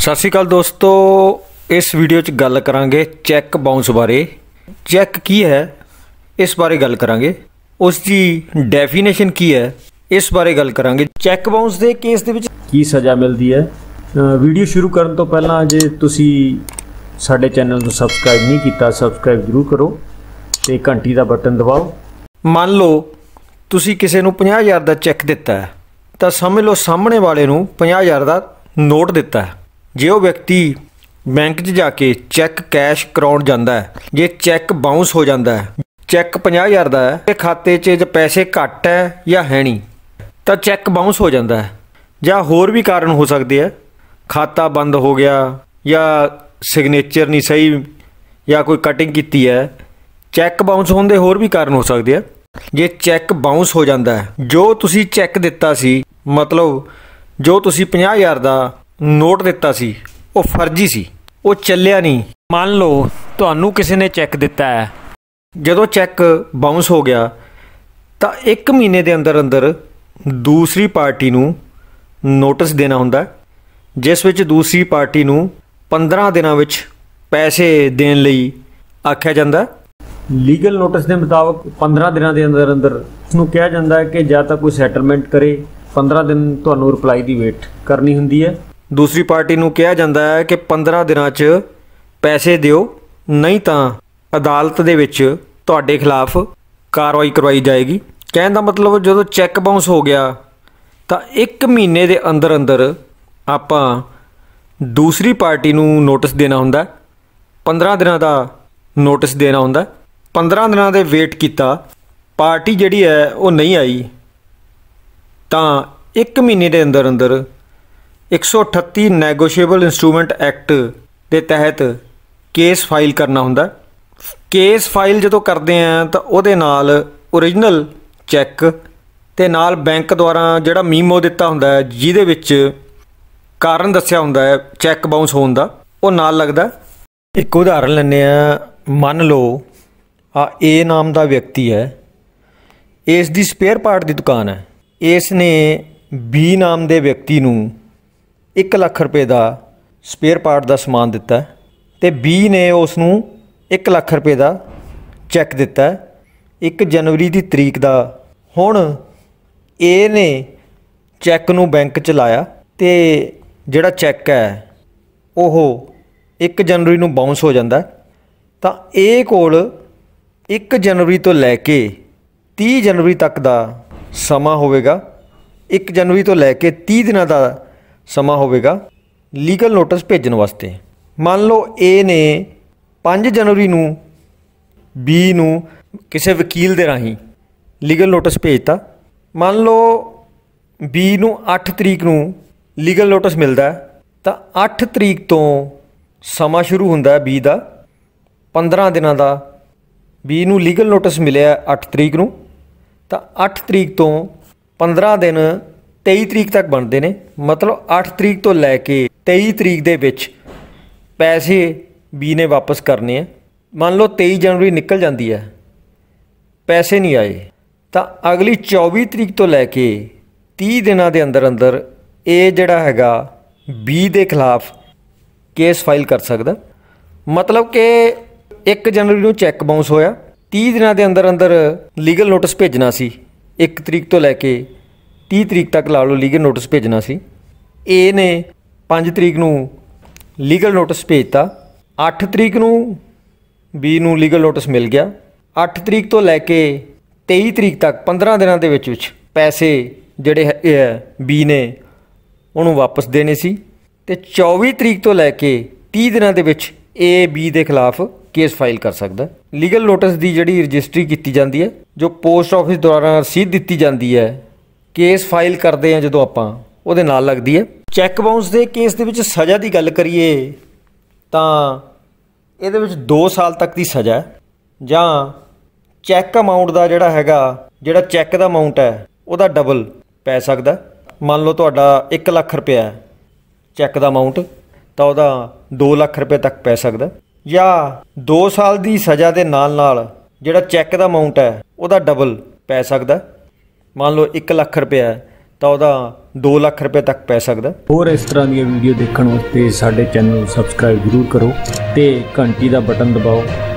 ਸਤਿ ਸ਼੍ਰੀ ਅਕਾਲ ਦੋਸਤੋ ਇਸ ਵੀਡੀਓ 'ਚ ਗੱਲ ਕਰਾਂਗੇ ਚੈੱਕ ਬਾਉਂਸ ਬਾਰੇ ਚੈੱਕ ਕੀ ਹੈ ਇਸ ਬਾਰੇ ਗੱਲ ਕਰਾਂਗੇ ਉਸ ਦੀ ਡੈਫੀਨੇਸ਼ਨ ਕੀ ਹੈ ਇਸ ਬਾਰੇ ਗੱਲ ਕਰਾਂਗੇ ਚੈੱਕ ਬਾਉਂਸ ਦੇ ਕੇਸ ਦੇ ਵਿੱਚ ਕੀ ਸਜ਼ਾ ਮਿਲਦੀ ਹੈ ਵੀਡੀਓ ਸ਼ੁਰੂ ਕਰਨ ਤੋਂ ਪਹਿਲਾਂ ਜੇ ਤੁਸੀਂ ਸਾਡੇ ਚੈਨਲ ਨੂੰ ਸਬਸਕ੍ਰਾਈਬ ਨਹੀਂ ਕੀਤਾ ਸਬਸਕ੍ਰਾਈਬ ਜ਼ਰੂਰ ਕਰੋ ਤੇ ਘੰਟੀ ਦਾ ਬਟਨ ਦਬਾਓ ਮੰਨ ਲਓ ਤੁਸੀਂ ਕਿਸੇ ਨੂੰ 50000 ਦਾ ਚੈੱਕ ਦਿੱਤਾ ਹੈ ਤਾਂ ਸਮਝ ਲਓ ਸਾਹਮਣੇ ਵਾਲੇ ਨੂੰ 50000 ਦਾ ਨੋਟ ਦਿੱਤਾ ਹੈ ਜੇ ਉਹ ਵਿਅਕਤੀ ਬੈਂਕ 'ਚ ਜਾ ਕੇ ਚੈੱਕ ਕੈਸ਼ ਕਰਾਉਣ ਜਾਂਦਾ ਹੈ ਜੇ ਚੈੱਕ ਬਾਉਂਸ ਹੋ ਜਾਂਦਾ ਹੈ ਚੈੱਕ 50000 ਦਾ ਹੈ ਤੇ ਖਾਤੇ 'ਚ ਜੇ ਪੈਸੇ ਘੱਟ ਹੈ ਜਾਂ ਹੈ ਨਹੀਂ ਤਾਂ ਚੈੱਕ ਬਾਉਂਸ ਹੋ ਜਾਂਦਾ ਹੈ ਜਾਂ ਹੋਰ ਵੀ ਕਾਰਨ ਹੋ ਸਕਦੇ ਆ ਖਾਤਾ ਬੰਦ ਹੋ ਗਿਆ ਜਾਂ ਸਿਗਨੇਚਰ ਨਹੀਂ ਸਹੀ ਜਾਂ ਕੋਈ ਕਟਿੰਗ ਕੀਤੀ ਹੈ ਚੈੱਕ ਬਾਉਂਸ ਹੋਣ ਦੇ ਹੋਰ ਵੀ ਕਾਰਨ ਹੋ ਸਕਦੇ ਆ ਜੇ ਚੈੱਕ ਬਾਉਂਸ ਹੋ ਜਾਂਦਾ ਹੈ ਜੋ ਤੁਸੀਂ ਚੈੱਕ ਦਿੱਤਾ ਸੀ ਮਤਲਬ ਜੋ ਤੁਸੀਂ 50000 ਦਾ ਨੋਟ ਦਿੱਤਾ ਸੀ ਉਹ ਫਰਜ਼ੀ ਸੀ ਉਹ ਚੱਲਿਆ ਨਹੀਂ ਮੰਨ ਲਓ ਤੁਹਾਨੂੰ ਕਿਸੇ ਨੇ ਚੈੱਕ ਦਿੱਤਾ ਹੈ ਜਦੋਂ ਚੈੱਕ ਬਾਉਂਸ ਹੋ ਗਿਆ ਤਾਂ 1 ਮਹੀਨੇ ਦੇ ਅੰਦਰ ਅੰਦਰ ਦੂਸਰੀ ਪਾਰਟੀ ਨੂੰ ਨੋਟਿਸ ਦੇਣਾ ਹੁੰਦਾ ਜਿਸ ਵਿੱਚ ਦੂਸਰੀ ਪਾਰਟੀ ਨੂੰ 15 ਦਿਨਾਂ ਵਿੱਚ ਪੈਸੇ ਦੇਣ ਲਈ ਆਖਿਆ ਜਾਂਦਾ ਲੀਗਲ ਨੋਟਿਸ ਦੇ ਮੁਤਾਬਕ 15 ਦਿਨਾਂ ਦੇ ਅੰਦਰ ਅੰਦਰ ਉਸ ਨੂੰ ਕਿਹਾ ਜਾਂਦਾ ਹੈ ਕਿ ਜਾਂ ਤਾਂ ਕੋਈ ਸੈਟਲਮੈਂਟ ਕਰੇ 15 ਦਿਨ ਤੁਹਾਨੂੰ ਰਿਪਲਾਈ ਦੀ ਵੇਟ ਕਰਨੀ ਹੁੰਦੀ ਹੈ ਦੂਸਰੀ ਪਾਰਟੀ ਨੂੰ ਕਿਹਾ ਜਾਂਦਾ ਹੈ ਕਿ 15 ਦਿਨਾਂ 'ਚ ਪੈਸੇ ਦਿਓ ਨਹੀਂ ਤਾਂ ਅਦਾਲਤ ਦੇ ਵਿੱਚ ਤੁਹਾਡੇ ਖਿਲਾਫ ਕਾਰਵਾਈ ਕਰਵਾਈ ਜਾਏਗੀ ਕਹਿਣ ਦਾ ਮਤਲਬ ਜਦੋਂ ਚੈੱਕ ਬਾਉਂਸ ਹੋ ਗਿਆ ਤਾਂ 1 ਮਹੀਨੇ ਦੇ ਅੰਦਰ ਅੰਦਰ ਆਪਾਂ ਦੂਸਰੀ ਪਾਰਟੀ ਨੂੰ ਨੋਟਿਸ ਦੇਣਾ ਹੁੰਦਾ 15 ਦਿਨਾਂ ਦਾ ਨੋਟਿਸ ਦੇਣਾ ਹੁੰਦਾ 15 ਦਿਨਾਂ ਦੇ ਵੇਟ ਕੀਤਾ ਪਾਰਟੀ ਜਿਹੜੀ ਹੈ ਉਹ ਨਹੀਂ ਆਈ ਤਾਂ 1 ਮਹੀਨੇ ਦੇ ਅੰਦਰ ਅੰਦਰ 138 ਨੈਗੋਸ਼ੀਏਬਲ ਇਨਸਟਰੂਮੈਂਟ ਐਕਟ ਦੇ ਤਹਿਤ ਕੇਸ ਫਾਈਲ ਕਰਨਾ ਹੁੰਦਾ ਕੇਸ ਫਾਈਲ ਜਦੋਂ ਕਰਦੇ ਆ ਤਾਂ ਉਹਦੇ ਨਾਲ origignal ਚੈੱਕ ਤੇ ਨਾਲ ਬੈਂਕ ਦੁਆਰਾ ਜਿਹੜਾ ਮੀਮੋ ਦਿੱਤਾ ਹੁੰਦਾ ਹੈ ਜਿਹਦੇ ਵਿੱਚ ਕਾਰਨ ਦੱਸਿਆ ਹੁੰਦਾ ਹੈ ਚੈੱਕ ਬਾਉਂਸ ਹੋਣ ਦਾ ਉਹ ਨਾਲ ਲੱਗਦਾ ਇੱਕ ਉਦਾਹਰਨ ਲੈਂਦੇ ਆ ਮੰਨ ਲਓ ਆ ਏ ਨਾਮ ਦਾ ਵਿਅਕਤੀ ਹੈ ਇਸ ਦੀ ਸਪੇਅਰ ਪਾਰਟ ਦੀ ਦੁਕਾਨ ਹੈ ਇਸ ਨੇ ਬੀ ਨਾਮ ਦੇ ਵਿਅਕਤੀ ਨੂੰ 1 ਲੱਖ ਰੁਪਏ ਦਾ ਸਪੇਅਰ ਪਾਰਟ ਦਾ ਸਮਾਨ ਦਿੱਤਾ ਤੇ B ਨੇ ਉਸ ਨੂੰ 1 ਲੱਖ ਰੁਪਏ ਦਾ ਚੈੱਕ ਦਿੱਤਾ 1 ਜਨਵਰੀ ਦੀ ਤਰੀਕ ਦਾ ਹੁਣ A ਨੇ ਚੈੱਕ ਨੂੰ ਬੈਂਕ ਚ ਲਾਇਆ ਤੇ ਜਿਹੜਾ ਚੈੱਕ ਹੈ ਉਹ 1 ਜਨਵਰੀ ਨੂੰ ਬਾਉਂਸ ਹੋ ਜਾਂਦਾ ਤਾਂ A ਕੋਲ 1 ਜਨਵਰੀ ਤੋਂ ਲੈ ਕੇ 30 ਜਨਵਰੀ ਤੱਕ ਦਾ ਸਮਾਂ ਹੋਵੇਗਾ 1 ਜਨਵਰੀ ਤੋਂ ਲੈ ਕੇ 30 ਦਿਨਾਂ ਦਾ ਸਮਾਂ ਹੋਵੇਗਾ ਲੀਗਲ ਨੋਟਿਸ ਭੇਜਣ ਵਾਸਤੇ ਮੰਨ ਲਓ A ਨੇ 5 ਜਨਵਰੀ ਨੂੰ B ਨੂੰ ਕਿਸੇ ਵਕੀਲ ਦੇ ਰਾਹੀਂ ਲੀਗਲ ਨੋਟਿਸ ਭੇਜਤਾ ਮੰਨ ਲਓ B ਨੂੰ 8 ਤਰੀਕ ਨੂੰ ਲੀਗਲ ਨੋਟਿਸ ਮਿਲਦਾ ਤਾਂ 8 ਤਰੀਕ ਤੋਂ ਸਮਾਂ ਸ਼ੁਰੂ ਹੁੰਦਾ ਹੈ B ਦਾ 15 ਦਿਨਾਂ ਦਾ B ਨੂੰ ਲੀਗਲ ਨੋਟਿਸ ਮਿਲਿਆ 8 ਤਰੀਕ ਨੂੰ ਤਾਂ 8 ਤਰੀਕ ਤੋਂ 15 ਦਿਨ 23 ਤਰੀਕ ਤੱਕ ਬਣਦੇ ਨੇ ਮਤਲਬ 8 ਤਰੀਕ ਤੋਂ ਲੈ ਕੇ 23 ਤਰੀਕ ਦੇ ਵਿੱਚ ਪੈਸੇ ਬੀ ਨੇ ਵਾਪਸ ਕਰਨੇ ਆ ਮੰਨ ਲਓ 23 ਜਨਵਰੀ ਨਿਕਲ ਜਾਂਦੀ ਹੈ ਪੈਸੇ ਨਹੀਂ ਆਏ ਤਾਂ ਅਗਲੀ 24 ਤਰੀਕ ਤੋਂ ਲੈ ਕੇ 30 ਦਿਨਾਂ ਦੇ ਅੰਦਰ ਅੰਦਰ ਇਹ ਜਿਹੜਾ ਹੈਗਾ ਬੀ ਦੇ ਖਿਲਾਫ ਕੇਸ ਫਾਈਲ ਕਰ ਸਕਦਾ ਮਤਲਬ ਕਿ 1 ਜਨਵਰੀ ਨੂੰ ਚੈੱਕ ਬਾਉਂਸ ਹੋਇਆ 30 ਦਿਨਾਂ ਦੇ ਅੰਦਰ ਅੰਦਰ ਲੀਗਲ ਨੋਟਿਸ ਭੇਜਣਾ ਸੀ 1 ਤਰੀਕ ਤੋਂ ਲੈ ਕੇ 30 ਤਰੀਕ ਤੱਕ ਲਾ ਲਓ ਲੀਗਲ ਨੋਟਿਸ ਭੇਜਣਾ ਸੀ ਏ ਨੇ 5 ਤਰੀਕ ਨੂੰ ਲੀਗਲ ਨੋਟਿਸ ਭੇਜਤਾ 8 ਤਰੀਕ ਨੂੰ ਬੀ ਨੂੰ ਲੀਗਲ ਨੋਟਿਸ ਮਿਲ ਗਿਆ 8 ਤਰੀਕ ਤੋਂ ਲੈ ਕੇ 23 ਤਰੀਕ ਤੱਕ 15 ਦਿਨਾਂ ਦੇ ਵਿੱਚ ਵਿੱਚ ਪੈਸੇ ਜਿਹੜੇ ਬੀ ਨੇ ਉਹਨੂੰ ਵਾਪਸ ਦੇਣੇ ਸੀ ਤੇ 24 ਤਰੀਕ ਤੋਂ ਲੈ ਕੇ 30 ਦਿਨਾਂ ਦੇ ਵਿੱਚ ਏ ਬੀ ਦੇ ਖਿਲਾਫ ਕੇਸ ਫਾਈਲ ਕਰ ਸਕਦਾ ਲੀਗਲ ਨੋਟਿਸ ਦੀ ਜਿਹੜੀ ਰਜਿਸਟਰੀ ਕੀਤੀ ਜਾਂਦੀ ਹੈ ਜੋ ਪੋਸਟ ਆਫਿਸ ਦੁਆਰਾ ਰਸੀਦ ਦਿੱਤੀ ਜਾਂਦੀ ਹੈ ਕੇਸ ਫਾਈਲ ਕਰਦੇ ਆ ਜਦੋਂ ਆਪਾਂ ਉਹਦੇ ਨਾਲ ਲੱਗਦੀ ਹੈ ਚੈੱਕ ਬਾਉਂਸ ਦੇ ਕੇਸ ਦੇ ਵਿੱਚ ਸਜ਼ਾ ਦੀ ਗੱਲ ਕਰੀਏ ਤਾਂ ਇਹਦੇ ਵਿੱਚ 2 ਸਾਲ ਤੱਕ ਦੀ ਸਜ਼ਾ ਹੈ ਜਾਂ ਚੈੱਕ ਅਮਾਉਂਟ ਦਾ ਜਿਹੜਾ ਹੈਗਾ ਜਿਹੜਾ ਚੈੱਕ ਦਾ ਅਮਾਉਂਟ ਹੈ ਉਹਦਾ ਡਬਲ ਪੈ ਸਕਦਾ ਮੰਨ ਲਓ ਤੁਹਾਡਾ 1 ਲੱਖ ਰੁਪਇਆ ਹੈ ਚੈੱਕ ਦਾ ਅਮਾਉਂਟ ਤਾਂ ਉਹਦਾ 2 ਲੱਖ ਰੁਪਏ ਤੱਕ ਪੈ ਸਕਦਾ ਜਾਂ 2 ਸਾਲ ਦੀ ਸਜ਼ਾ ਦੇ ਨਾਲ ਨਾਲ ਜਿਹੜਾ ਚੈੱਕ ਦਾ ਅਮਾਉਂਟ ਹੈ ਉਹਦਾ ਡਬਲ ਪੈ ਸਕਦਾ ਮੰਨ ਲਓ 1 ਲੱਖ ਰੁਪਏ ਹੈ ਤਾਂ ਉਹਦਾ 2 ਲੱਖ ਰੁਪਏ ਤੱਕ ਪੈ ਸਕਦਾ ਹੋਰ ਇਸ ਤਰ੍ਹਾਂ ਦੀਆਂ ਵੀਡੀਓ ਦੇਖਣ ਵਾਸਤੇ ਸਾਡੇ ਚੈਨਲ ਨੂੰ ਸਬਸਕ੍ਰਾਈਬ ਜ਼ਰੂਰ ਕਰੋ ਤੇ ਘੰਟੀ ਦਾ ਬਟਨ ਦਬਾਓ